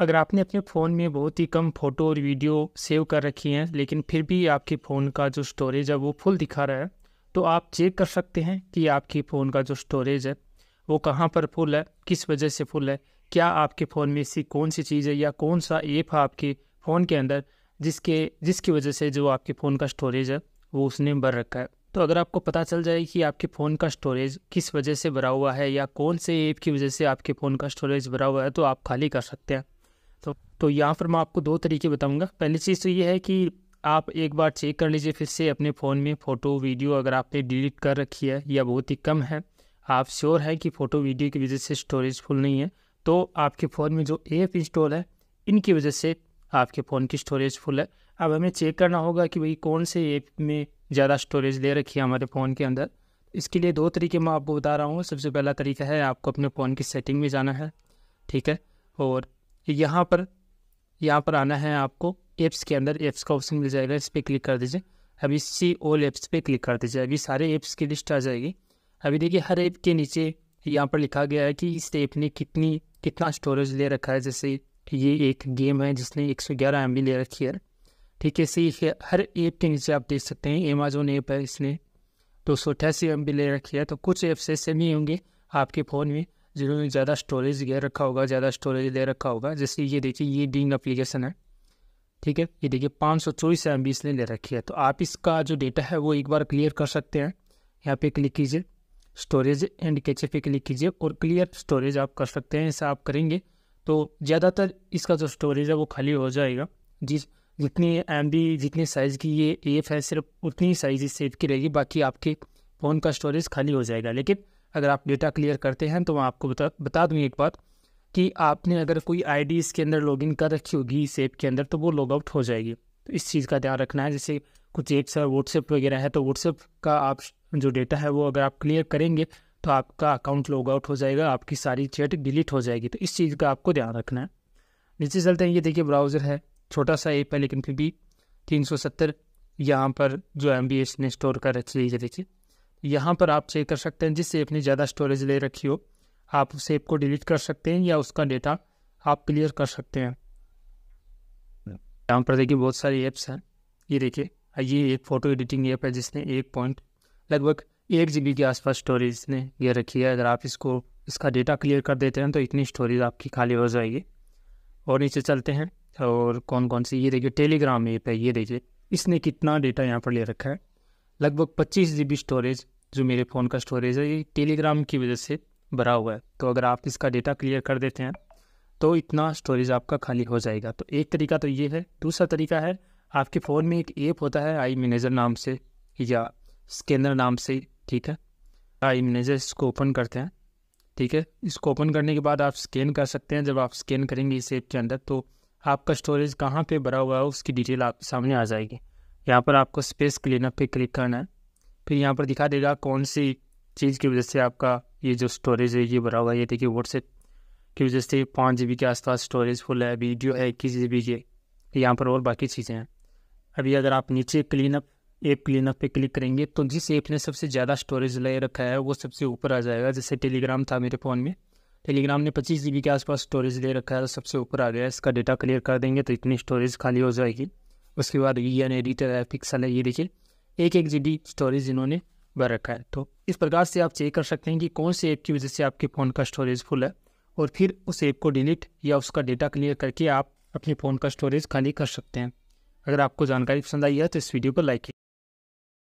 अगर आपने अपने फ़ोन में बहुत ही कम फ़ोटो और वीडियो सेव कर रखी हैं लेकिन फिर भी आपके फ़ोन का जो स्टोरेज है वो फुल दिखा रहा है तो आप चेक कर सकते हैं कि आपके फ़ोन का जो स्टोरेज है वो कहाँ पर फुल है किस वजह से फुल है क्या आपके फ़ोन में ऐसी कौन सी चीज़ है या कौन सा ऐप है आपके फ़ोन के अंदर जिसके जिसकी वजह से जो आपके फ़ोन का स्टोरेज है वो उसने भर रखा है तो अगर आपको पता चल जाए कि आपके फ़ोन का स्टोरेज किस वजह से भरा हुआ है या कौन से ऐप की वजह से आपके फ़ोन का स्टोरेज भरा हुआ है तो आप खाली कर सकते हैं तो यहाँ पर मैं आपको दो तरीके बताऊँगा पहली चीज़ तो ये है कि आप एक बार चेक कर लीजिए फिर से अपने फ़ोन में फ़ोटो वीडियो अगर आपने डिलीट कर रखी है या बहुत ही कम है आप श्योर है कि फ़ोटो वीडियो की वजह से स्टोरेज फुल नहीं है तो आपके फ़ोन में जो ऐप इंस्टॉल है इनकी वजह से आपके फ़ोन की स्टोरेज फुल है अब हमें चेक करना होगा कि भाई कौन से ऐप में ज़्यादा स्टोरेज ले रखी है हमारे फ़ोन के अंदर इसके लिए दो तरीके मैं आपको बता रहा हूँ सबसे पहला तरीका है आपको अपने फ़ोन की सेटिंग में जाना है ठीक है और यहाँ पर यहाँ पर आना है आपको एप्स के अंदर एप्स का ऑप्शन मिल जाएगा इस पर क्लिक कर दीजिए अभी सी ऑल एप्स पे क्लिक कर दीजिए अभी सारे ऐप्स की लिस्ट आ जाएगी अभी देखिए हर ऐप के नीचे यहाँ पर लिखा गया है कि इस ऐप ने कितनी कितना स्टोरेज ले रखा है जैसे ये एक गेम है जिसने एक सौ ग्यारह एम बी ले रखी है ठीक है सही हर ऐप के नीचे आप देख सकते हैं अमेजोन ऐप है इसने दो सौ अठासी एम बी ले रखी है तो कुछ ऐप्स ऐसे भी होंगे आपके फ़ोन में जिन्होंने ज़्यादा स्टोरेज दे रखा होगा ज़्यादा स्टोरेज दे रखा होगा जैसे ये देखिए ये डिंग अप्लीकेशन है ठीक है ये देखिए पाँच सौ चौबीस एम बी इसने ले रखी है तो आप इसका जो डेटा है वो एक बार क्लियर कर सकते हैं यहाँ पे क्लिक कीजिए स्टोरेज एंड कैचे पे क्लिक कीजिए और क्लियर स्टोरेज आप कर सकते हैं ऐसा आप करेंगे तो ज़्यादातर इसका जो स्टोरेज है वो खाली हो जाएगा जिस जितनी एम बी जितनी साइज़ की ये एफ है सिर्फ उतनी ही साइज़ इस की रहेगी बाकी आपके फ़ोन का स्टोरेज खाली हो जाएगा लेकिन अगर आप डेटा क्लियर करते हैं तो मैं आपको बता बता दूँगी एक बात कि आपने अगर कोई डी इसके अंदर लॉगिन कर रखी होगी सेप के अंदर तो वो लॉग आउट हो जाएगी तो इस चीज़ का ध्यान रखना है जैसे कुछ एक है व्हाट्सएप वगैरह है तो व्हाट्सएप का आप जो डेटा है वो अगर आप क्लियर करेंगे तो आपका अकाउंट लॉग आउट हो जाएगा आपकी सारी चैट डिलीट हो जाएगी तो इस चीज़ का आपको ध्यान रखना है नीचे चलते हैं ये देखिए ब्राउज़र है छोटा सा ऐप है लेकिन फिर भी तीन सौ सत्तर यहाँ पर जो एम बी एस ने स्टोर कर रखी है देखिए यहाँ पर आप चेक कर सकते हैं जिस सेफ ने ज़्यादा स्टोरेज ले रखी हो आप उस सेप को डिलीट कर सकते हैं या उसका डेटा आप क्लियर कर सकते हैं यहाँ पर देखिए बहुत सारी ऐप्स हैं ये देखिए ये एक फ़ोटो एडिटिंग ऐप है जिसने एक पॉइंट लगभग एक जी के आसपास स्टोरेज ने ये रखी है अगर आप इसको इसका डेटा क्लियर कर देते हैं तो इतनी स्टोरेज आपकी खाली हो जाएगी और नीचे चलते हैं और कौन कौन सी ये देखिए टेलीग्राम ऐप है ये देखिए इसने कितना डेटा यहाँ पर ले रखा है लगभग पच्चीस जी स्टोरेज जो मेरे फ़ोन का स्टोरेज है ये टेलीग्राम की वजह से भरा हुआ है तो अगर आप इसका डेटा क्लियर कर देते हैं तो इतना स्टोरेज आपका खाली हो जाएगा तो एक तरीका तो ये है दूसरा तरीका है आपके फ़ोन में एक ऐप होता है आई मैनेजर नाम से या स्कैनर नाम से ठीक है आई मैनेजर इसको ओपन करते हैं ठीक है इसको ओपन करने के बाद आप स्कैन कर सकते हैं जब आप स्कैन करेंगे इस ऐप के अंदर तो आपका स्टोरेज कहाँ पे भरा हुआ है उसकी डिटेल आपके सामने आ जाएगी यहाँ पर आपको स्पेस क्लीनर पे क्लिक करना है फिर यहाँ पर दिखा देगा कौन सी चीज़ की वजह से आपका ये जो स्टोरेज है ये भरा हुआ है ये देखिए व्हाट्सएप की वजह से पाँच जी के आसपास स्टोरेज फुल है वीडियो है इक्कीस जी के यहाँ पर और बाकी चीज़ें हैं अभी अगर आप नीचे clean up app clean up पे क्लिक करेंगे तो जिस ऐप ने सबसे ज़्यादा स्टोरेज ले रखा है वो सबसे ऊपर आ जाएगा जैसे टेलीग्राम था मेरे फ़ोन में टेलीग्राम ने पच्चीस जी के आसपास स्टोरेज ले रखा है तो सबसे ऊपर आ गया इसका डेटा क्लियर कर देंगे तो इतनी स्टोरेज खाली हो जाएगी उसके बाद ये एडिटर है पिक्सल है ये देखिए एक एक जी स्टोरेज इन्होंने भर रखा है तो इस प्रकार से आप चेक कर सकते हैं कि कौन से ऐप की वजह से आपके फ़ोन का स्टोरेज फुल है और फिर उस ऐप को डिलीट या उसका डेटा क्लियर करके आप अपने फ़ोन का स्टोरेज खाली कर सकते हैं अगर आपको जानकारी पसंद आई है तो इस वीडियो को लाइक